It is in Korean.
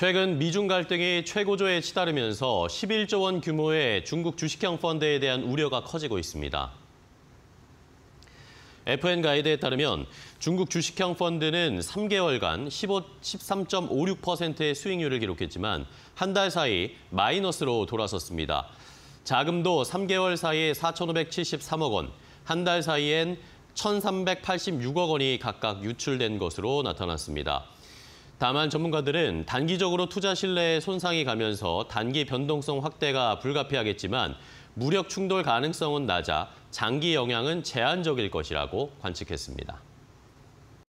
최근 미중 갈등이 최고조에 치달으면서 11조 원 규모의 중국 주식형 펀드에 대한 우려가 커지고 있습니다. FN 가이드에 따르면 중국 주식형 펀드는 3개월간 13.56%의 수익률을 기록했지만 한 달 사이 마이너스로 돌아섰습니다. 자금도 3개월 사이에 4,573억 원, 한 달 사이엔 1,386억 원이 각각 유출된 것으로 나타났습니다. 다만 전문가들은 단기적으로 투자 신뢰에 손상이 가면서 단기 변동성 확대가 불가피하겠지만 무력 충돌 가능성은 낮아 장기 영향은 제한적일 것이라고 관측했습니다.